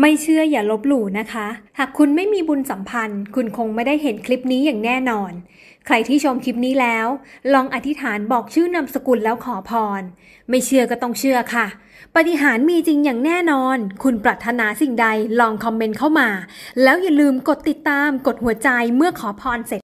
ไม่เชื่ออย่าลบหลู่นะคะ หากคุณไม่มีบุญสัมพันธ์ คุณคงไม่ได้เห็นคลิปนี้อย่างแน่นอน ใครที่ชมคลิปนี้แล้ว ลองอธิษฐานบอกชื่อนามสกุลแล้วขอพร ไม่เชื่อก็ต้องเชื่อค่ะ ปฏิหารมีจริงอย่างแน่นอน คุณปรารถนาสิ่งใดลองคอมเมนต์เข้ามา แล้วอย่าลืมกดติดตามกดหัวใจเมื่อขอพรเสร็จ